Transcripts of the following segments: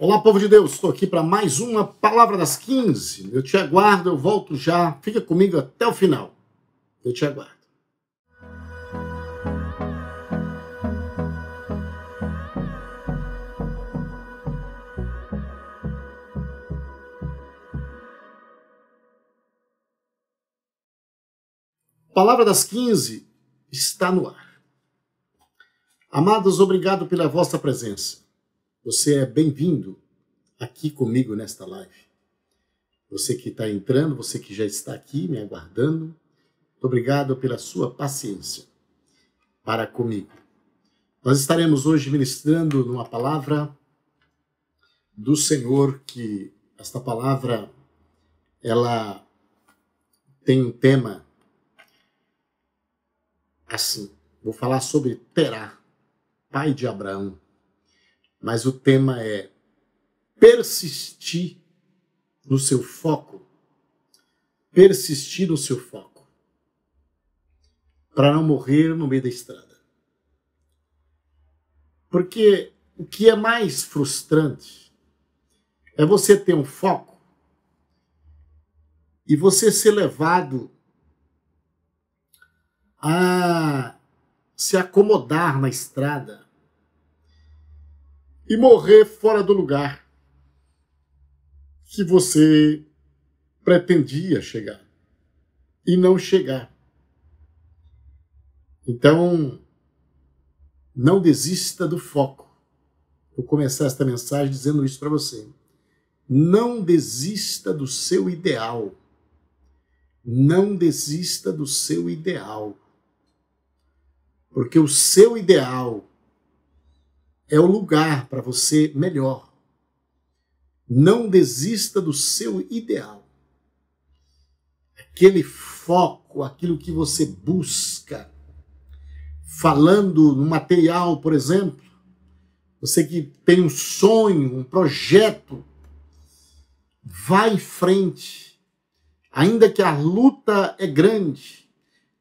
Olá, povo de Deus, estou aqui para mais uma Palavra das 15. Eu te aguardo, eu volto já. Fica comigo até o final. Eu te aguardo. Palavra das 15 está no ar. Amados, obrigado pela vossa presença. Você é bem-vindo aqui comigo nesta live. Você que está entrando, você que já está aqui me aguardando, muito obrigado pela sua paciência para comigo. Nós estaremos hoje ministrando numa palavra do Senhor que esta palavra ela tem um tema assim. Vou falar sobre Terá, pai de Abraão mas o tema é persistir no seu foco. Persistir no seu foco. Para não morrer no meio da estrada. Porque o que é mais frustrante é você ter um foco e você ser levado a se acomodar na estrada e morrer fora do lugar que você pretendia chegar e não chegar. Então, não desista do foco. Vou começar esta mensagem dizendo isso para você. Não desista do seu ideal. Não desista do seu ideal. Porque o seu ideal é o lugar para você melhor. Não desista do seu ideal. Aquele foco, aquilo que você busca. Falando no material, por exemplo, você que tem um sonho, um projeto, vá em frente. Ainda que a luta é grande,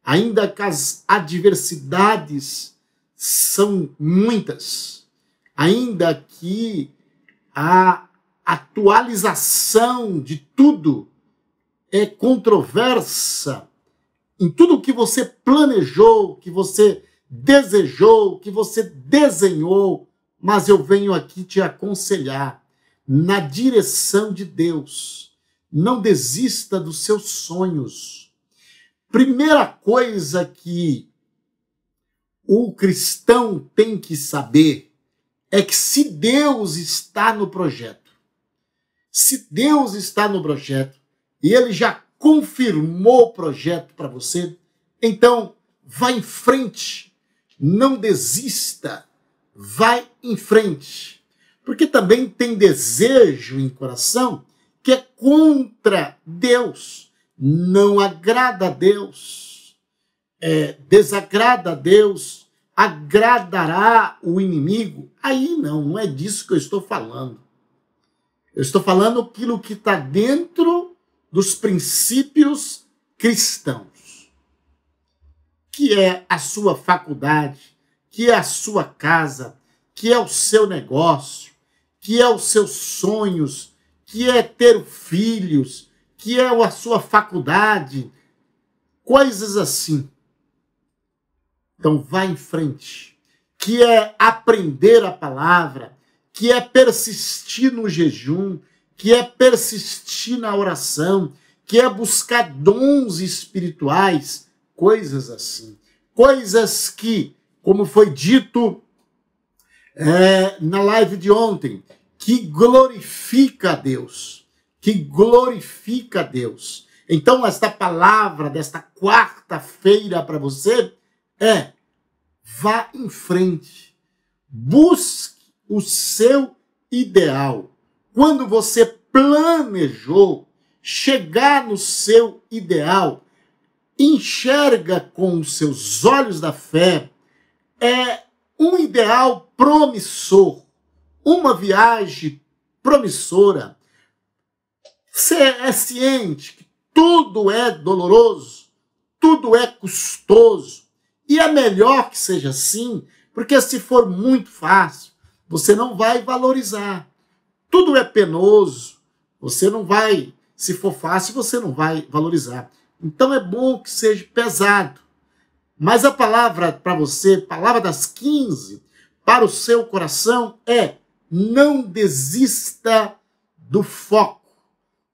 ainda que as adversidades são muitas ainda que a atualização de tudo é controversa, em tudo que você planejou, que você desejou, que você desenhou, mas eu venho aqui te aconselhar na direção de Deus. Não desista dos seus sonhos. Primeira coisa que o cristão tem que saber é que se Deus está no projeto, se Deus está no projeto e ele já confirmou o projeto para você, então vá em frente, não desista, vai em frente. Porque também tem desejo em coração que é contra Deus, não agrada a Deus, é, desagrada a Deus, agradará o inimigo, aí não, não é disso que eu estou falando. Eu estou falando aquilo que está dentro dos princípios cristãos, que é a sua faculdade, que é a sua casa, que é o seu negócio, que é os seus sonhos, que é ter filhos, que é a sua faculdade, coisas assim. Então vá em frente, que é aprender a palavra, que é persistir no jejum, que é persistir na oração, que é buscar dons espirituais, coisas assim. Coisas que, como foi dito é, na live de ontem, que glorifica a Deus, que glorifica a Deus. Então, esta palavra desta quarta-feira para você é vá em frente, busque o seu ideal. Quando você planejou chegar no seu ideal, enxerga com os seus olhos da fé, é um ideal promissor, uma viagem promissora. Você é ciente que tudo é doloroso, tudo é custoso, e é melhor que seja assim, porque se for muito fácil, você não vai valorizar. Tudo é penoso, você não vai, se for fácil, você não vai valorizar. Então é bom que seja pesado. Mas a palavra para você, palavra das 15, para o seu coração é: não desista do foco,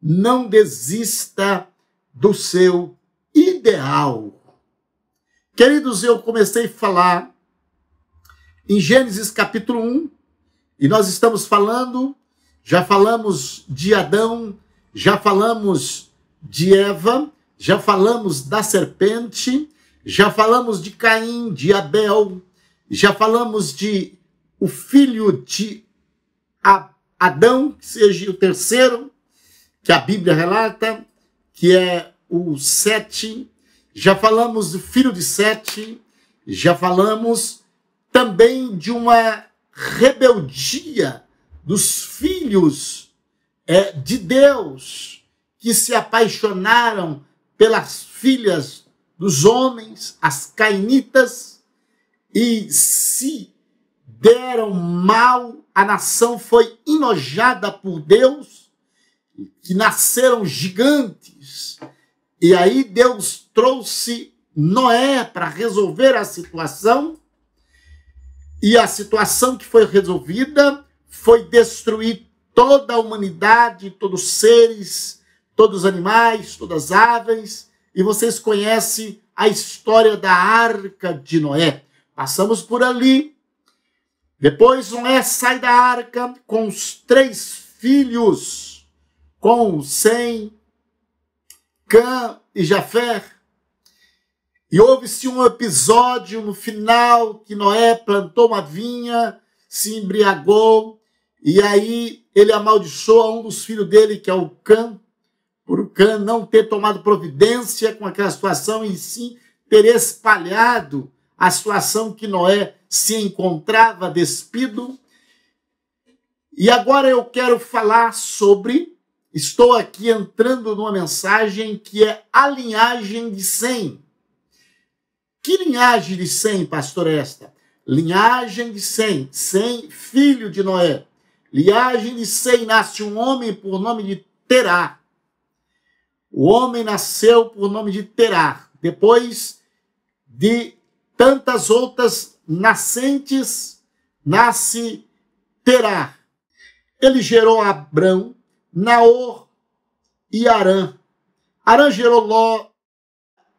não desista do seu ideal. Queridos, eu comecei a falar em Gênesis capítulo 1, e nós estamos falando, já falamos de Adão, já falamos de Eva, já falamos da serpente, já falamos de Caim, de Abel, já falamos de o filho de Adão, que seja o terceiro, que a Bíblia relata, que é o Sete, já falamos do filho de Sete, já falamos também de uma rebeldia dos filhos é, de Deus que se apaixonaram pelas filhas dos homens, as cainitas, e se deram mal, a nação foi enojada por Deus, que nasceram gigantes, e aí Deus trouxe Noé para resolver a situação, e a situação que foi resolvida foi destruir toda a humanidade, todos os seres, todos os animais, todas as aves, e vocês conhecem a história da arca de Noé. Passamos por ali. Depois Noé sai da arca com os três filhos, com Sem, Cã e Jafé. E houve-se um episódio no final que Noé plantou uma vinha, se embriagou, e aí ele amaldiçoa um dos filhos dele, que é o Cã, por o Cã não ter tomado providência com aquela situação e sim ter espalhado a situação que Noé se encontrava despido. E agora eu quero falar sobre Estou aqui entrando numa mensagem que é a linhagem de Sem. Que linhagem de Sem, pastor, é esta? Linhagem de Sem, Sem, filho de Noé. Linhagem de Sem nasce um homem por nome de Terá. O homem nasceu por nome de Terá. Depois de tantas outras nascentes, nasce Terá. Ele gerou Abrão, Naor e Arã. Arã gerou Ló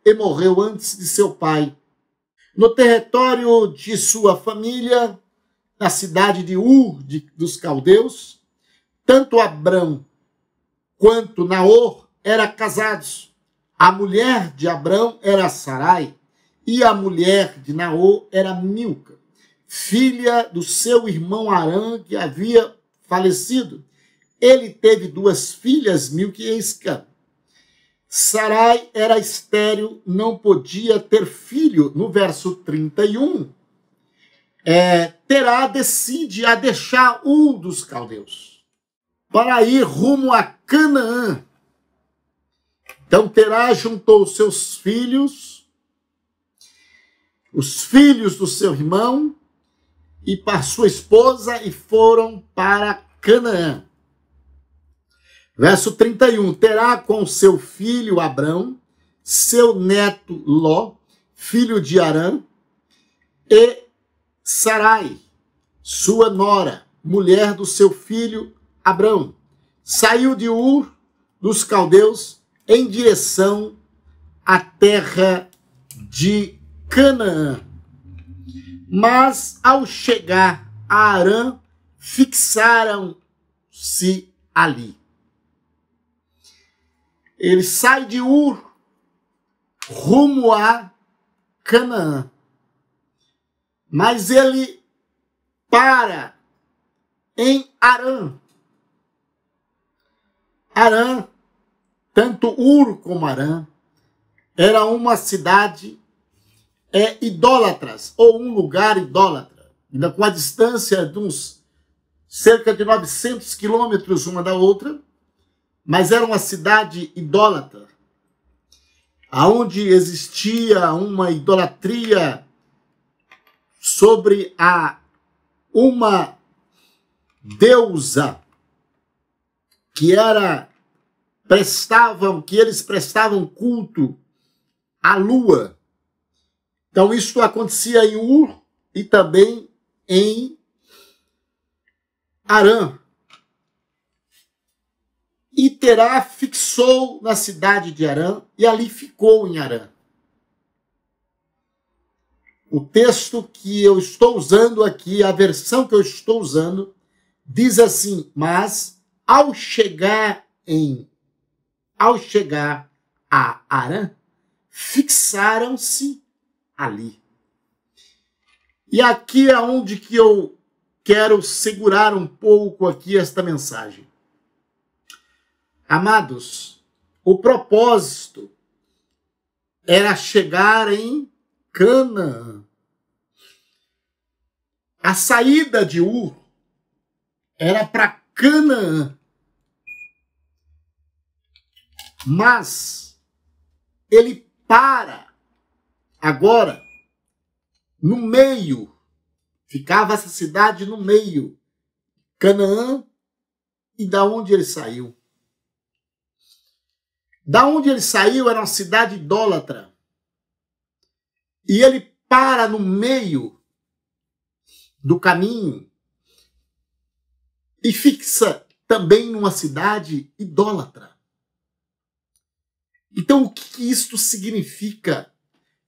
e morreu antes de seu pai. No território de sua família, na cidade de Ur de, dos caldeus, tanto Abrão quanto Naor eram casados. A mulher de Abrão era Sarai e a mulher de Naor era Milca, filha do seu irmão Arã que havia falecido ele teve duas filhas, Milque e Isca. Sarai era estéril, não podia ter filho. No verso 31, é, Terá decide a deixar um dos caldeus para ir rumo a Canaã. Então Terá juntou seus filhos, os filhos do seu irmão e para sua esposa e foram para Canaã. Verso 31: Terá com seu filho Abrão, seu neto Ló, filho de Arã, e Sarai, sua nora, mulher do seu filho Abrão. Saiu de Ur dos caldeus em direção à terra de Canaã. Mas ao chegar a Arã, fixaram-se ali ele sai de Ur rumo a Canaã. Mas ele para em Arã. Arã, tanto Ur como Arã, era uma cidade é, idólatras, ou um lugar idólatra, com a distância de uns cerca de 900 quilômetros uma da outra, mas era uma cidade idólatra, aonde existia uma idolatria sobre a uma deusa que era prestavam que eles prestavam culto à lua. Então isso acontecia em Ur e também em Arã. E Terá fixou na cidade de Arã e ali ficou em Arã. O texto que eu estou usando aqui, a versão que eu estou usando, diz assim: "Mas ao chegar em ao chegar a Arã, fixaram-se ali". E aqui é onde que eu quero segurar um pouco aqui esta mensagem. Amados, o propósito era chegar em Canaã. A saída de Ur era para Canaã. Mas ele para agora no meio. Ficava essa cidade no meio. Canaã e da onde ele saiu. Da onde ele saiu era uma cidade idólatra. E ele para no meio do caminho e fixa também numa cidade idólatra. Então, o que isto significa?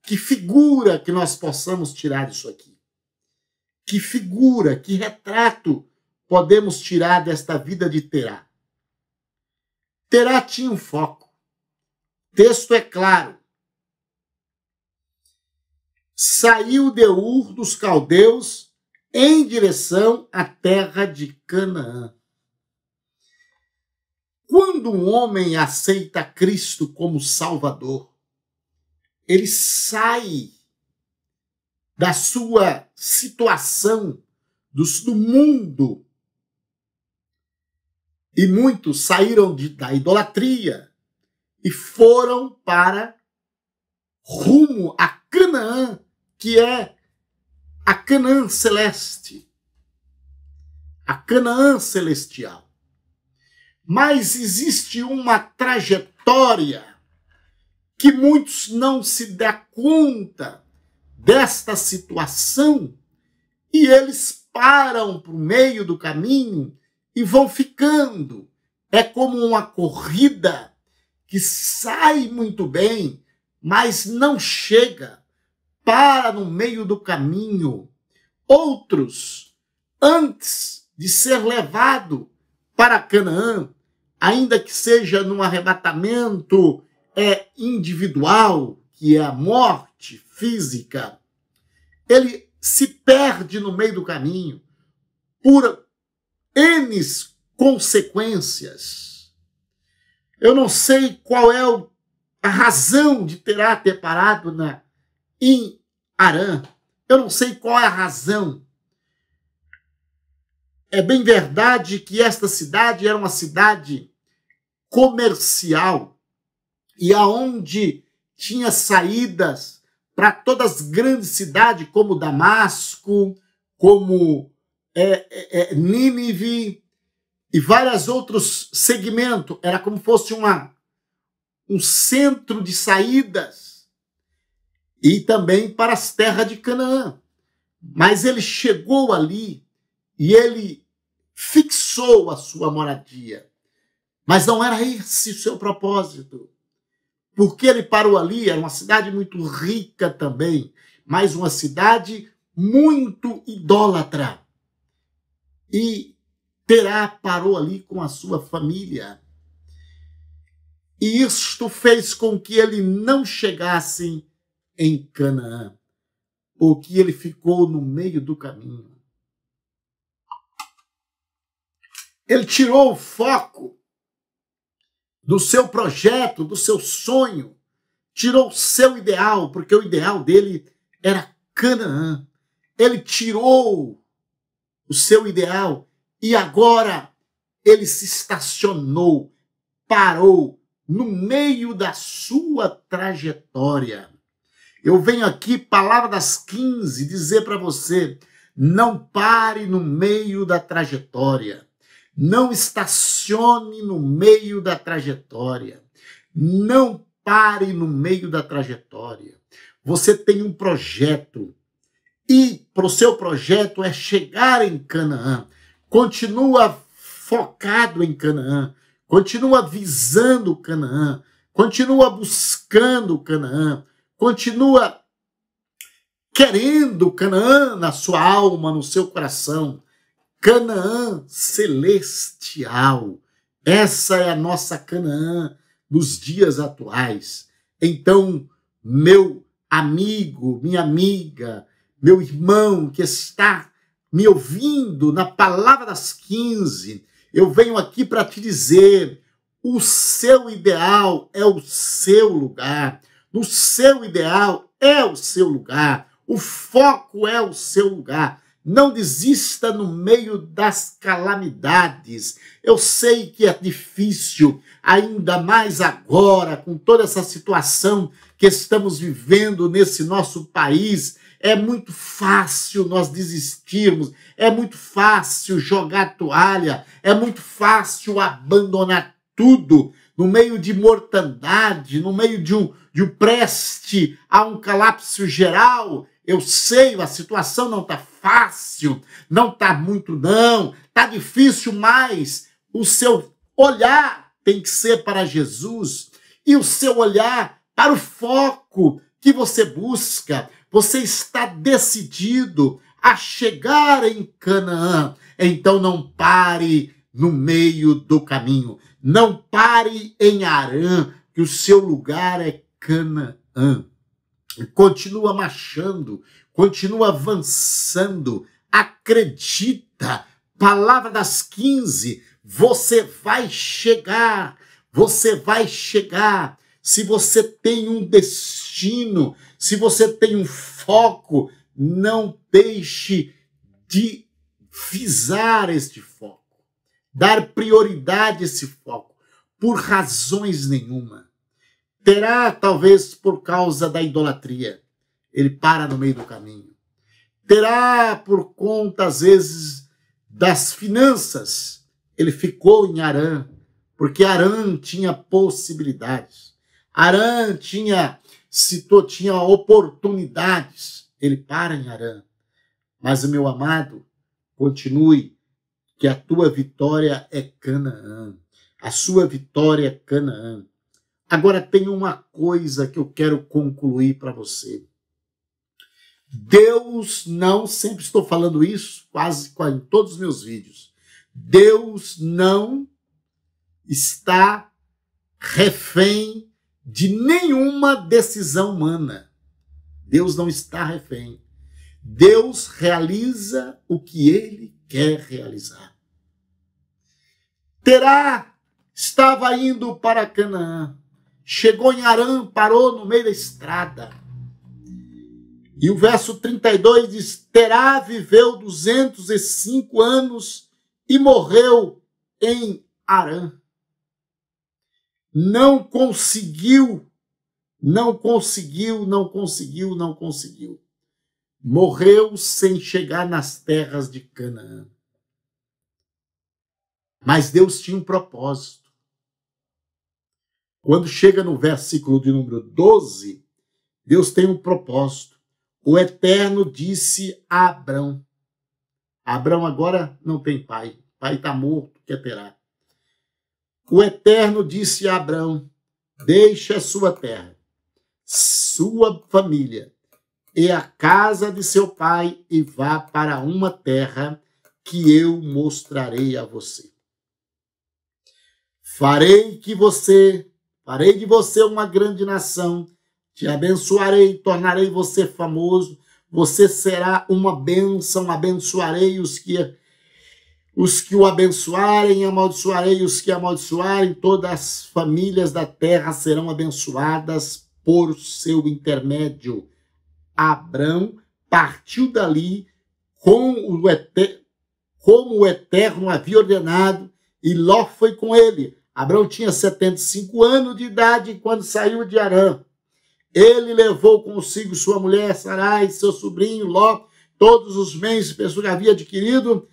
Que figura que nós possamos tirar disso aqui? Que figura, que retrato podemos tirar desta vida de Terá? Terá tinha um foco texto é claro. Saiu de Ur dos caldeus em direção à terra de Canaã. Quando um homem aceita Cristo como Salvador, ele sai da sua situação, do, do mundo. E muitos saíram de, da idolatria, e foram para rumo a Canaã, que é a Canaã celeste, a Canaã celestial. Mas existe uma trajetória que muitos não se dá conta desta situação e eles param para o meio do caminho e vão ficando. É como uma corrida que sai muito bem, mas não chega, para no meio do caminho. Outros, antes de ser levado para Canaã, ainda que seja num arrebatamento é individual, que é a morte física, ele se perde no meio do caminho por N consequências. Eu não sei qual é a razão de terá ter parado na, em Arã. Eu não sei qual é a razão. É bem verdade que esta cidade era uma cidade comercial e aonde tinha saídas para todas as grandes cidades como Damasco, como é, é, é Nínive, e vários outros segmentos. Era como fosse uma, um centro de saídas e também para as terras de Canaã. Mas ele chegou ali e ele fixou a sua moradia. Mas não era esse o seu propósito. Porque ele parou ali, era uma cidade muito rica também, mas uma cidade muito idólatra. E Terá parou ali com a sua família. E isto fez com que ele não chegasse em Canaã, porque ele ficou no meio do caminho. Ele tirou o foco do seu projeto, do seu sonho, tirou o seu ideal, porque o ideal dele era Canaã. Ele tirou o seu ideal e agora ele se estacionou, parou no meio da sua trajetória. Eu venho aqui, palavra das 15, dizer para você: não pare no meio da trajetória. Não estacione no meio da trajetória. Não pare no meio da trajetória. Você tem um projeto. E para o seu projeto é chegar em Canaã continua focado em Canaã, continua visando Canaã, continua buscando Canaã, continua querendo Canaã na sua alma, no seu coração. Canaã celestial. Essa é a nossa Canaã nos dias atuais. Então, meu amigo, minha amiga, meu irmão que está me ouvindo na palavra das 15, eu venho aqui para te dizer: o seu ideal é o seu lugar, no seu ideal é o seu lugar, o foco é o seu lugar. Não desista no meio das calamidades. Eu sei que é difícil, ainda mais agora, com toda essa situação que estamos vivendo nesse nosso país, é muito fácil nós desistirmos, é muito fácil jogar toalha, é muito fácil abandonar tudo no meio de mortandade, no meio de um, de um preste a um colapso geral. Eu sei, a situação não está fácil, não está muito não, está difícil, mas o seu olhar tem que ser para Jesus e o seu olhar para o foco que você busca você está decidido a chegar em Canaã, então não pare no meio do caminho. Não pare em Arã, que o seu lugar é Canaã. Continua marchando, continua avançando, acredita. Palavra das 15, você vai chegar, você vai chegar. Se você tem um destino, se você tem um foco, não deixe de visar este foco, dar prioridade a esse foco, por razões nenhuma. Terá, talvez, por causa da idolatria, ele para no meio do caminho. Terá por conta, às vezes, das finanças, ele ficou em Arã, porque Arã tinha possibilidades. Arã tinha citou, tinha oportunidades. Ele para em Arã. Mas, meu amado, continue, que a tua vitória é Canaã. A sua vitória é Canaã. Agora tem uma coisa que eu quero concluir para você. Deus não, sempre estou falando isso quase, quase em todos os meus vídeos. Deus não está refém de nenhuma decisão humana. Deus não está refém. Deus realiza o que ele quer realizar. Terá estava indo para Canaã. Chegou em Arã, parou no meio da estrada. E o verso 32 diz: Terá viveu 205 anos e morreu em Arã não conseguiu, não conseguiu, não conseguiu, não conseguiu. Morreu sem chegar nas terras de Canaã. Mas Deus tinha um propósito. Quando chega no versículo de número 12, Deus tem um propósito. O Eterno disse a Abrão. Abrão agora não tem pai. pai está morto, que terá? O Eterno disse a Abraão: Deixe a sua terra, sua família e a casa de seu pai e vá para uma terra que eu mostrarei a você. Farei que você, farei de você uma grande nação, te abençoarei, tornarei você famoso, você será uma bênção, abençoarei os que os que o abençoarem, amaldiçoarei os que amaldiçoarem, todas as famílias da terra serão abençoadas por seu intermédio. Abrão partiu dali com o como o Eterno havia ordenado, e Ló foi com ele. Abrão tinha 75 anos de idade quando saiu de Arã. Ele levou consigo sua mulher Sarai, seu sobrinho Ló, todos os bens e pessoas que havia adquirido,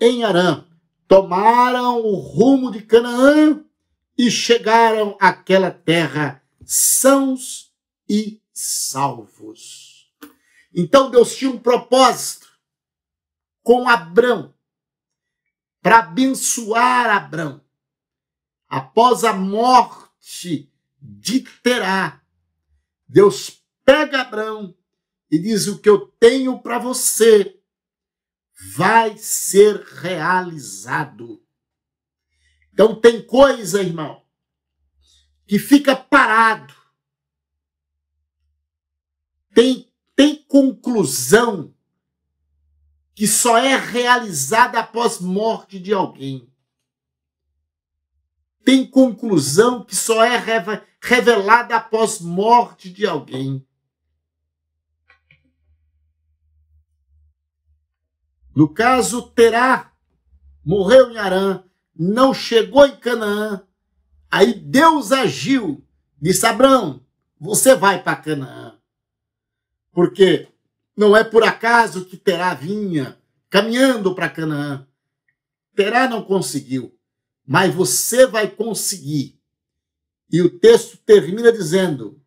em Arã, tomaram o rumo de Canaã e chegaram àquela terra sãos e salvos. Então Deus tinha um propósito com Abrão, para abençoar Abrão. Após a morte de Terá, Deus pega Abrão e diz: O que eu tenho para você vai ser realizado. Então tem coisa, irmão, que fica parado. Tem tem conclusão que só é realizada após morte de alguém. Tem conclusão que só é revelada após morte de alguém. No caso, Terá morreu em Arã, não chegou em Canaã. Aí Deus agiu, disse: Abraão, você vai para Canaã. Porque não é por acaso que Terá vinha caminhando para Canaã. Terá não conseguiu, mas você vai conseguir. E o texto termina dizendo: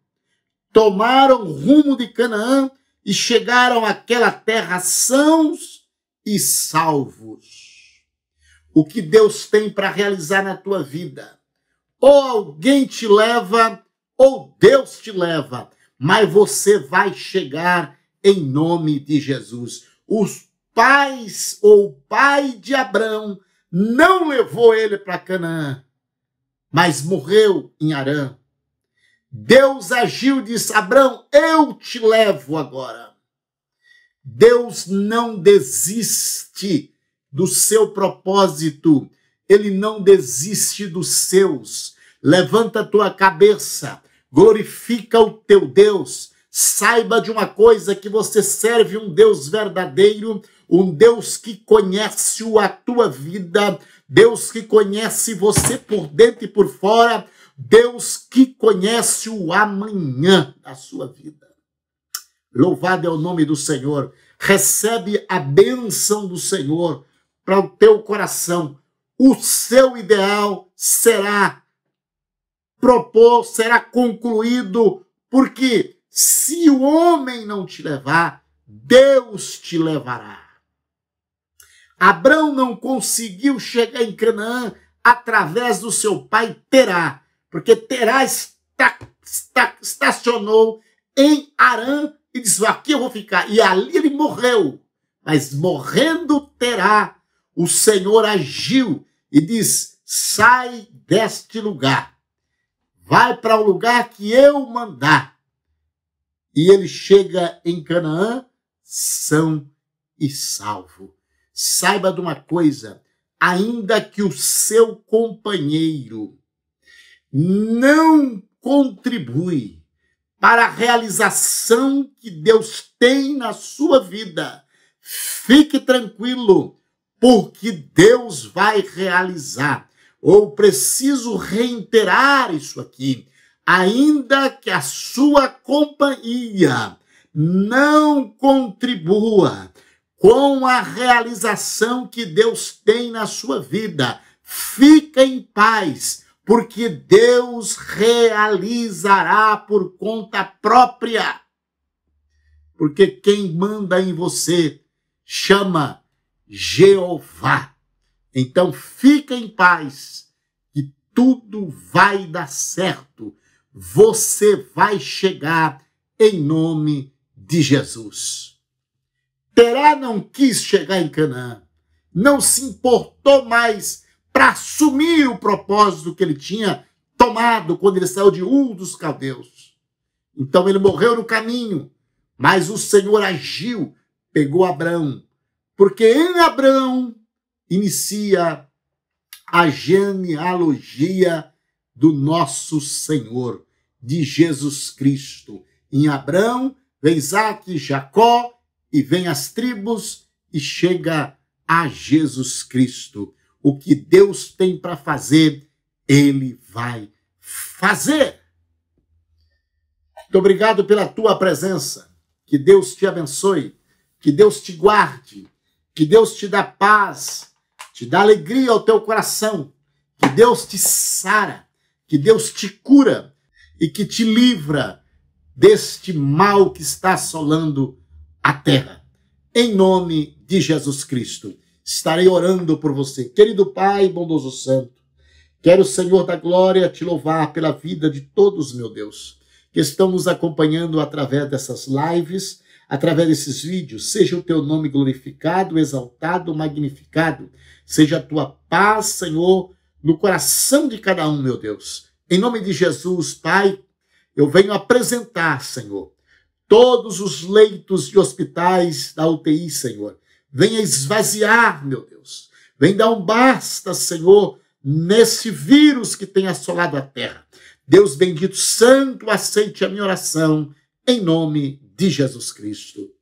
Tomaram rumo de Canaã e chegaram àquela terra sãos e salvos. O que Deus tem para realizar na tua vida. Ou alguém te leva, ou Deus te leva, mas você vai chegar em nome de Jesus. Os pais ou o pai de Abraão não levou ele para Canaã, mas morreu em Arã. Deus agiu e disse: Abraão, eu te levo agora. Deus não desiste do seu propósito, ele não desiste dos seus. Levanta a tua cabeça, glorifica o teu Deus. Saiba de uma coisa que você serve um Deus verdadeiro, um Deus que conhece a tua vida, Deus que conhece você por dentro e por fora, Deus que conhece o amanhã da sua vida. Louvado é o nome do Senhor. Recebe a bênção do Senhor para o teu coração. O seu ideal será proposto, será concluído, porque se o homem não te levar, Deus te levará. Abraão não conseguiu chegar em Canaã através do seu pai Terá, porque Terá estacionou em Arã e disse: Aqui eu vou ficar. E ali ele morreu. Mas morrendo terá, o Senhor agiu e diz: Sai deste lugar. Vai para o lugar que eu mandar. E ele chega em Canaã, são e salvo. Saiba de uma coisa: ainda que o seu companheiro não contribui para a realização que Deus tem na sua vida. Fique tranquilo, porque Deus vai realizar. Ou preciso reiterar isso aqui, ainda que a sua companhia não contribua com a realização que Deus tem na sua vida. Fica em paz, porque Deus realizará por conta própria. Porque quem manda em você chama Jeová. Então fica em paz, que tudo vai dar certo. Você vai chegar em nome de Jesus. Terá não quis chegar em Canaã, não se importou mais para assumir o propósito que ele tinha tomado quando ele saiu de um dos caldeus. Então ele morreu no caminho, mas o Senhor agiu, pegou Abraão, porque em Abraão inicia a genealogia do nosso Senhor, de Jesus Cristo. Em Abraão vem Isaac, Jacó, e vem as tribos e chega a Jesus Cristo o que Deus tem para fazer, ele vai fazer. Muito obrigado pela tua presença. Que Deus te abençoe, que Deus te guarde, que Deus te dá paz, te dá alegria ao teu coração, que Deus te sara, que Deus te cura e que te livra deste mal que está assolando a terra. Em nome de Jesus Cristo estarei orando por você. Querido Pai, bondoso Santo, quero, Senhor da Glória, te louvar pela vida de todos, meu Deus, que estão nos acompanhando através dessas lives, através desses vídeos. Seja o teu nome glorificado, exaltado, magnificado. Seja a tua paz, Senhor, no coração de cada um, meu Deus. Em nome de Jesus, Pai, eu venho apresentar, Senhor, todos os leitos de hospitais da UTI, Senhor venha esvaziar, meu Deus. Vem dar um basta, Senhor, nesse vírus que tem assolado a terra. Deus bendito, santo, aceite a minha oração, em nome de Jesus Cristo.